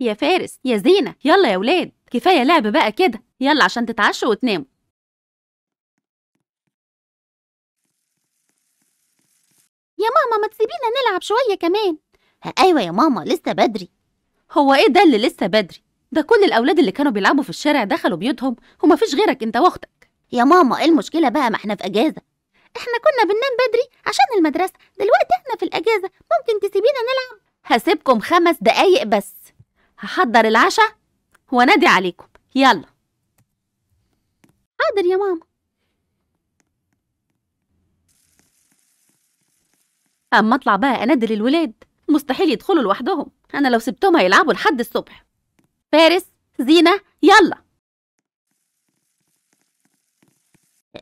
يا فارس يا زينة يلا يا ولاد كفاية لعب بقى كده يلا عشان تتعشوا وتناموا يا ماما ما تسيبينا نلعب شوية كمان أيوة يا ماما لسه بدري هو إيه ده اللي لسه بدري ده كل الأولاد اللي كانوا بيلعبوا في الشارع دخلوا بيوتهم ومفيش غيرك أنت وأختك يا ماما إيه المشكلة بقى ما إحنا في أجازة إحنا كنا بننام بدري عشان المدرسة دلوقتي إحنا في الأجازة ممكن تسيبينا نلعب هسيبكم خمس دقايق بس هحضر العشاء وانادي عليكم يلا حاضر يا ماما اما اطلع بقى انادي للولاد مستحيل يدخلوا لوحدهم انا لو سبتهم هيلعبوا لحد الصبح فارس زينه يلا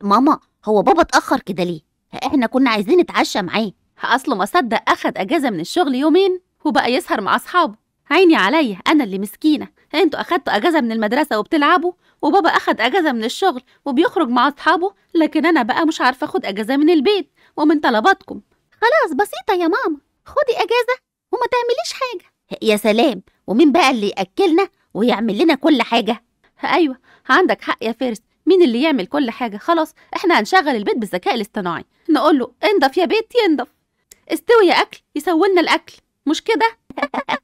ماما هو بابا اتاخر كده ليه احنا كنا عايزين نتعشى معاه اصله ما صدق اخد اجازه من الشغل يومين وبقى يسهر مع اصحابه عيني عليا انا اللي مسكينه انتوا اخدتوا اجازه من المدرسه وبتلعبوا وبابا اخد اجازه من الشغل وبيخرج مع اصحابه لكن انا بقى مش عارفه اخد اجازه من البيت ومن طلباتكم خلاص بسيطه يا ماما خدي اجازه وما تعمليش حاجه يا سلام ومين بقى اللي ياكلنا ويعمل لنا كل حاجه ايوه عندك حق يا فارس مين اللي يعمل كل حاجه خلاص احنا هنشغل البيت بالذكاء الاصطناعي نقول له انضف يا بيت ينضف استوي يا اكل يسوي لنا الاكل مش كده؟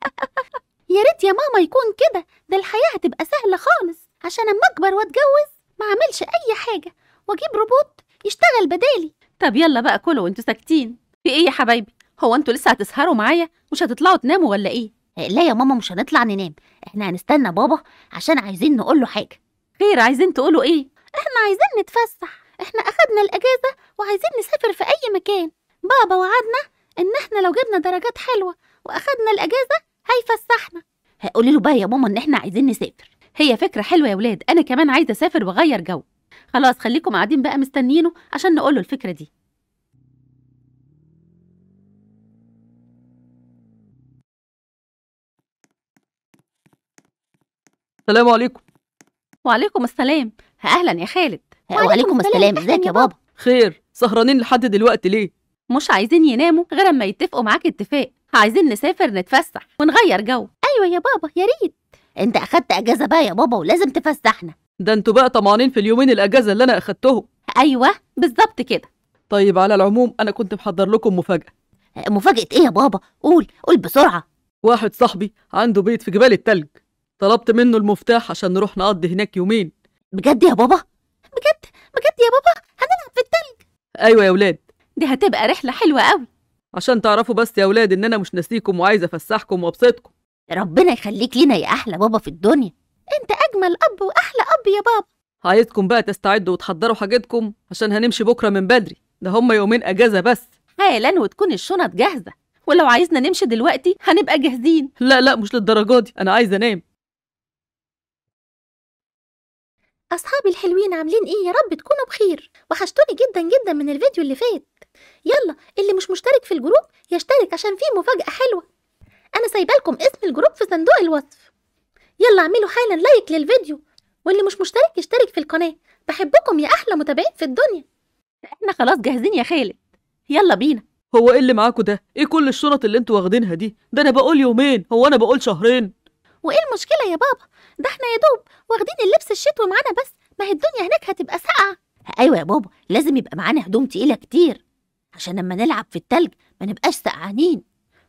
يا ريت يا ماما يكون كده ده الحياة هتبقى سهلة خالص عشان أما أكبر وأتجوز ما أعملش أي حاجة وأجيب روبوت يشتغل بدالي طب يلا بقى كلوا وانتوا ساكتين في إيه يا حبايبي؟ هو انتوا لسه هتسهروا معايا مش هتطلعوا تناموا ولا إيه؟, إيه، لا يا ماما مش هنطلع ننام احنا هنستنى بابا عشان عايزين نقول له حاجة خير عايزين تقولوا إيه؟ احنا عايزين نتفسح احنا أخدنا الأجازة وعايزين نسافر في أي مكان بابا وعدنا إن احنا لو جبنا درجات حلوة واخدنا الاجازه هيفسحنا هقولي له بقى يا ماما ان احنا عايزين نسافر هي فكره حلوه يا ولاد انا كمان عايزه اسافر واغير جو خلاص خليكم قاعدين بقى مستنيينه عشان نقول له الفكره دي السلام عليكم وعليكم السلام اهلا يا خالد وعليكم, وعليكم السلام ازيك يا بابا خير سهرانين لحد دلوقتي ليه مش عايزين يناموا غير اما يتفقوا معاك اتفاق عايزين نسافر نتفسح ونغير جو ايوه يا بابا يا ريت انت اخدت اجازه بقى يا بابا ولازم تفسحنا ده انتوا بقى طمعانين في اليومين الاجازه اللي انا اخدتهم ايوه بالظبط كده طيب على العموم انا كنت محضر لكم مفاجاه أه، مفاجاه ايه يا بابا قول قول بسرعه واحد صاحبي عنده بيت في جبال التلج طلبت منه المفتاح عشان نروح نقضي هناك يومين بجد يا بابا بجد بجد يا بابا هنلعب في التلج ايوه يا ولاد دي هتبقى رحله حلوه قوي عشان تعرفوا بس يا ولاد ان انا مش ناسيكم وعايزه افسحكم وابسطكم ربنا يخليك لينا يا احلى بابا في الدنيا انت اجمل اب واحلى اب يا بابا عايزكم بقى تستعدوا وتحضروا حاجتكم عشان هنمشي بكره من بدري ده هم يومين اجازه بس حالا وتكون الشنط جاهزه ولو عايزنا نمشي دلوقتي هنبقى جاهزين لا لا مش للدرجه دي انا عايزه انام اصحابي الحلوين عاملين ايه يا رب تكونوا بخير وحشتوني جدا جدا من الفيديو اللي فات يلا اللي مش مشترك في الجروب يشترك عشان فيه مفاجأة حلوة أنا سايبالكم اسم الجروب في صندوق الوصف يلا اعملوا حالا لايك للفيديو واللي مش مشترك يشترك في القناة بحبكم يا أحلى متابعين في الدنيا احنا خلاص جاهزين يا خالد يلا بينا هو ايه اللي معاكوا ده ايه كل الشنط اللي انتوا واخدينها دي ده انا بقول يومين هو انا بقول شهرين وايه المشكله يا بابا ده احنا يا دوب واخدين اللبس الشتوي معانا بس ما هي الدنيا هناك هتبقى ساقعه ايوه يا بابا لازم يبقى معانا هدوم تقيله كتير عشان لما نلعب في التلج ما نبقاش سقعانين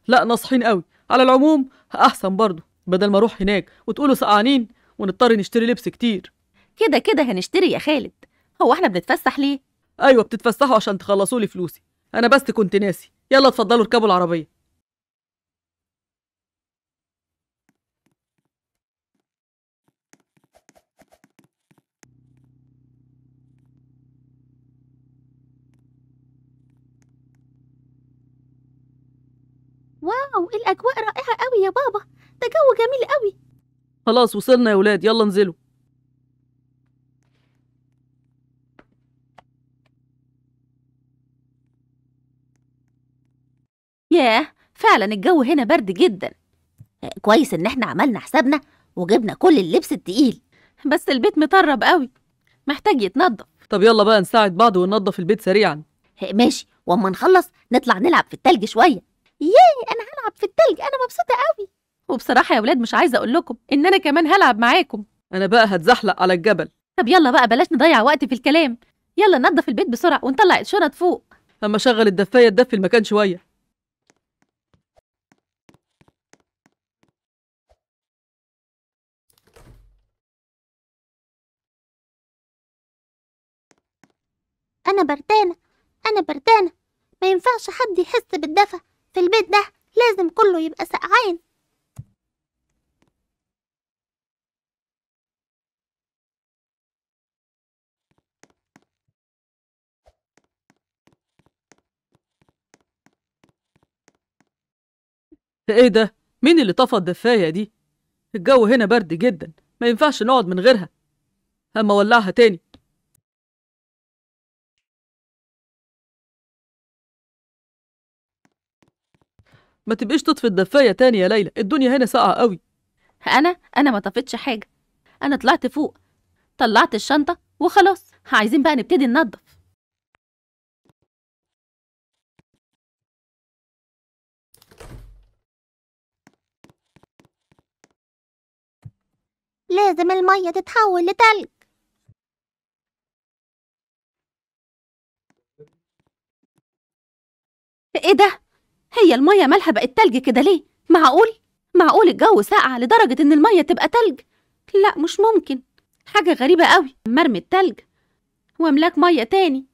لا ناصحين قوي على العموم احسن برضه بدل ما اروح هناك وتقولوا سقعانين ونضطر نشتري لبس كتير كده كده هنشتري يا خالد هو احنا بنتفسح ليه ايوه بتتفسحوا عشان تخلصوا لي فلوسي انا بس كنت ناسي يلا اتفضلوا اركبوا العربيه واو الأجواء رائعة أوي يا بابا ده جو جميل أوي خلاص وصلنا يا ولاد يلا انزلوا ياه فعلا الجو هنا برد جدا كويس ان احنا عملنا حسابنا وجبنا كل اللبس التقيل بس البيت مطرب قوي محتاج يتنضف طب يلا بقى نساعد بعض وننضف البيت سريعا ماشي واما نخلص نطلع نلعب في التلج شويه ياه انا بنلعب في التلج انا مبسوطه قوي وبصراحه يا ولاد مش عايزه اقول لكم ان انا كمان هلعب معاكم انا بقى هتزحلق على الجبل طب يلا بقى بلاش نضيع وقت في الكلام يلا ننضف البيت بسرعه ونطلع الشنط فوق اما اشغل الدفايه تدفي المكان شويه انا بردانه انا بردانه ما ينفعش حد يحس بالدفى في البيت ده لازم كله يبقى سقعان ايه ده مين اللي طفى الدفايه دي الجو هنا برد جدا ما ينفعش نقعد من غيرها اما ولعها تاني ما تبقيش تطفي الدفايه تاني يا ليلى الدنيا هنا ساقعه قوي انا انا ما طفتش حاجه انا طلعت فوق طلعت الشنطه وخلاص عايزين بقى نبتدي ننظف لازم المية تتحول لتلج ايه ده هي المية مالها بقت تلج كده ليه؟ معقول؟ معقول الجو ساقع لدرجة إن المية تبقى تلج؟ لا مش ممكن حاجة غريبة قوي مرمي التلج واملاك مية تاني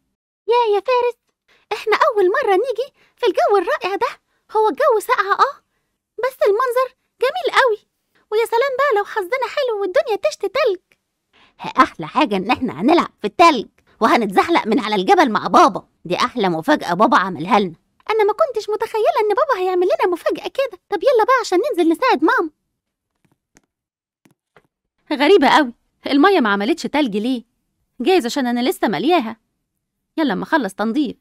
يا يا فارس احنا أول مرة نيجي في الجو الرائع ده هو الجو ساقع اه بس المنظر جميل قوي ويا سلام بقى لو حظنا حلو والدنيا تشتي تلج أحلى حاجة إن احنا هنلعب في التلج وهنتزحلق من على الجبل مع بابا دي أحلى مفاجأة بابا عملها لنا أنا ما كنتش متخيلة إن بابا هيعمل لنا مفاجأة كده طب يلا بقى عشان ننزل نساعد ماما غريبة قوي المية ما عملتش تلج ليه جايز عشان أنا لسه ملياها يلا أما أخلص تنظيف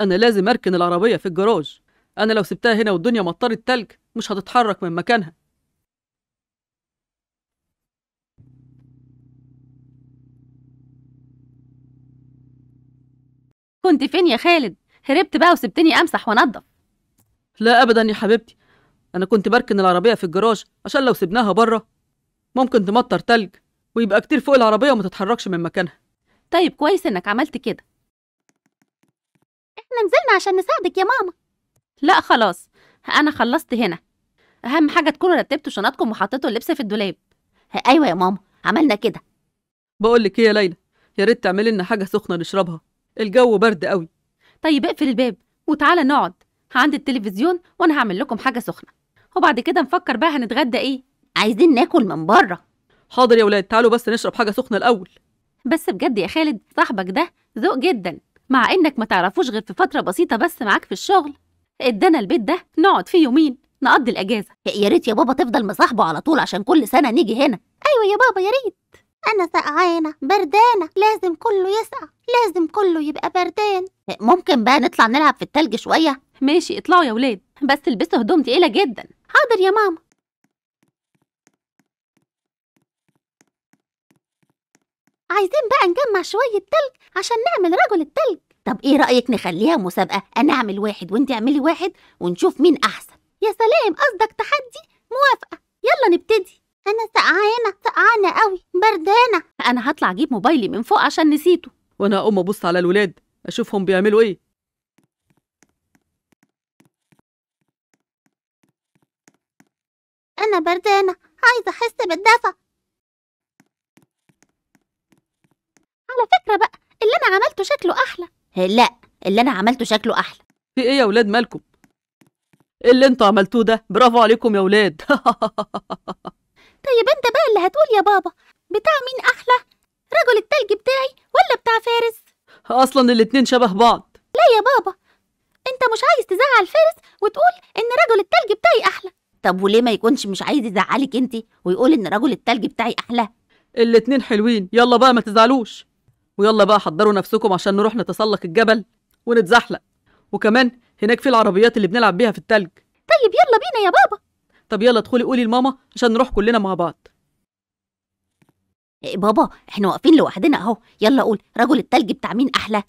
أنا لازم أركن العربية في الجراج أنا لو سبتها هنا والدنيا مطرت تلج مش هتتحرك من مكانها كنت فين يا خالد هربت بقى وسبتني امسح وانضف لا ابدا يا حبيبتي انا كنت بركن العربيه في الجراج عشان لو سبناها بره ممكن تمطر تلج ويبقى كتير فوق العربيه وما تتحركش من مكانها طيب كويس انك عملت كده احنا نزلنا عشان نساعدك يا ماما لا خلاص انا خلصت هنا اهم حاجه تكونوا رتبتوا شنطكم وحطيتوا اللبس في الدولاب ايوه يا ماما عملنا كده بقول لك ايه يا ليلى يا ريت تعملي لنا حاجه سخنه نشربها الجو برد قوي طيب اقفل الباب وتعالى نقعد عند التلفزيون وانا هعمل لكم حاجه سخنه وبعد كده نفكر بقى هنتغدى ايه عايزين ناكل من بره حاضر يا ولاد تعالوا بس نشرب حاجه سخنه الاول بس بجد يا خالد صاحبك ده ذوق جدا مع انك ما تعرفوش غير في فتره بسيطه بس معاك في الشغل ادانا البيت ده نقعد فيه يومين نقضي الاجازه يا ريت يا بابا تفضل مصاحبه على طول عشان كل سنه نيجي هنا ايوه يا بابا يا ريت أنا سقعانة بردانة لازم كله يسقع لازم كله يبقى بردان ممكن بقى نطلع نلعب في التلج شوية ماشي اطلعوا يا ولاد بس البسوا هدوم تقيلة جدا حاضر يا ماما عايزين بقى نجمع شوية تلج عشان نعمل رجل التلج طب ايه رأيك نخليها مسابقة انا اعمل واحد وانت اعملي واحد ونشوف مين احسن يا سلام قصدك تحدي موافقة يلا نبتدي انا سقعانه سقعانه قوي بردانه انا هطلع اجيب موبايلي من فوق عشان نسيته وانا هقوم ابص على الولاد اشوفهم بيعملوا ايه انا بردانه عايزه احس بالدفى على فكره بقى اللي انا عملته شكله احلى لا اللي انا عملته شكله احلى في ايه يا ولاد مالكم اللي انتوا عملتوه ده برافو عليكم يا ولاد يا بنت بقى اللي هتقول يا بابا بتاع مين احلى رجل التلج بتاعي ولا بتاع فارس اصلا الاتنين شبه بعض لا يا بابا انت مش عايز تزعل فارس وتقول ان رجل التلج بتاعي احلى طب وليه ما يكونش مش عايز يزعلك انت ويقول ان رجل التلج بتاعي احلى الاتنين حلوين يلا بقى ما تزعلوش ويلا بقى حضروا نفسكم عشان نروح نتسلق الجبل ونتزحلق وكمان هناك في العربيات اللي بنلعب بيها في التلج طيب يلا بينا يا بابا طب يلا ادخلي قولي لماما عشان نروح كلنا مع بعض إيه بابا احنا واقفين لوحدنا اهو يلا قول رجل التلج بتاع مين احلى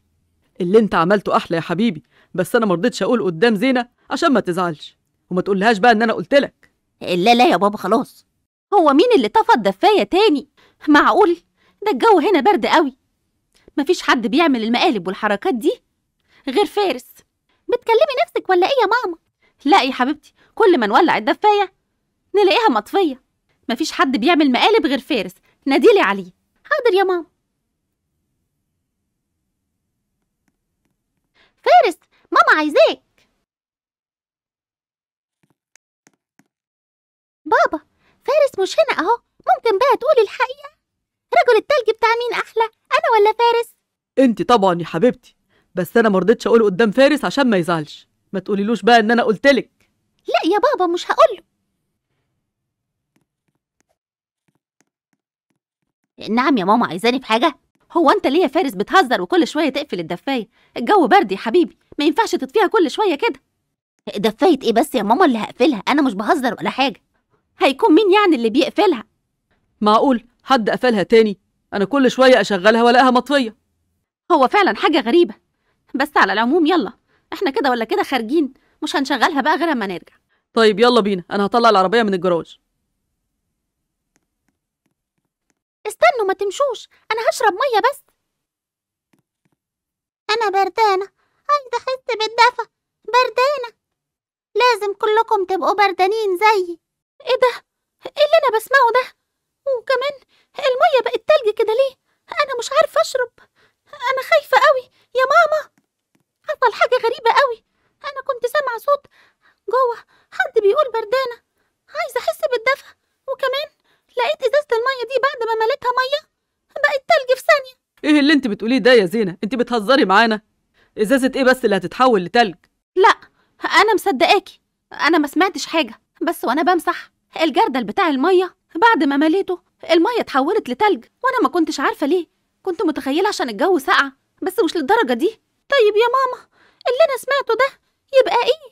اللي انت عملته احلى يا حبيبي بس انا مرضتش اقول قدام زينه عشان ما تزعلش وما تقولهاش بقى ان انا قلت لك إيه، لا لا يا بابا خلاص هو مين اللي طفى الدفايه تاني معقول ده الجو هنا برد قوي مفيش حد بيعمل المقالب والحركات دي غير فارس بتكلمي نفسك ولا ايه يا ماما لا يا حبيبتي كل ما نولع الدفاية نلاقيها مطفية مفيش حد بيعمل مقالب غير فارس ناديلي عليه حاضر يا ماما فارس ماما عايزاك بابا فارس مش هنا اهو ممكن بقى تقولي الحقيقة رجل التلج بتاع مين أحلى أنا ولا فارس انت طبعا يا حبيبتي بس انا مرضتش اقول قدام فارس عشان ما يزعلش ما تقوليلوش بقى ان انا قلتلك لا يا بابا مش هقوله نعم يا ماما عايزاني في حاجة؟ هو أنت ليه يا فارس بتهزر وكل شوية تقفل الدفاية؟ الجو برد يا حبيبي، ما ينفعش تطفيها كل شوية كده. دفاية إيه بس يا ماما اللي هقفلها؟ أنا مش بهزر ولا حاجة. هيكون مين يعني اللي بيقفلها؟ معقول حد قفلها تاني؟ أنا كل شوية أشغلها ولاقيها مطفية. هو فعلا حاجة غريبة. بس على العموم يلا، إحنا كده ولا كده خارجين، مش هنشغلها بقى غير أما نرجع. طيب يلا بينا انا هطلع العربية من الجراج استنوا ما تمشوش انا هشرب ميه بس انا بردانه عايزه احس بالدفى بردانه لازم كلكم تبقوا بردانين زيي ايه ده ايه اللي انا بسمعه ده وكمان الميه بقت تلج كده ليه انا مش عارفه اشرب انا خايفه قوي انت بتقوليه ده يا زينه انت بتهزري معانا ازازه ايه بس اللي هتتحول لتلج لا انا مصدقاكي انا ما سمعتش حاجه بس وانا بمسح الجردل بتاع الميه بعد ما مليته الميه اتحولت لتلج وانا ما كنتش عارفه ليه كنت متخيله عشان الجو ساقع بس مش للدرجه دي طيب يا ماما اللي انا سمعته ده يبقى ايه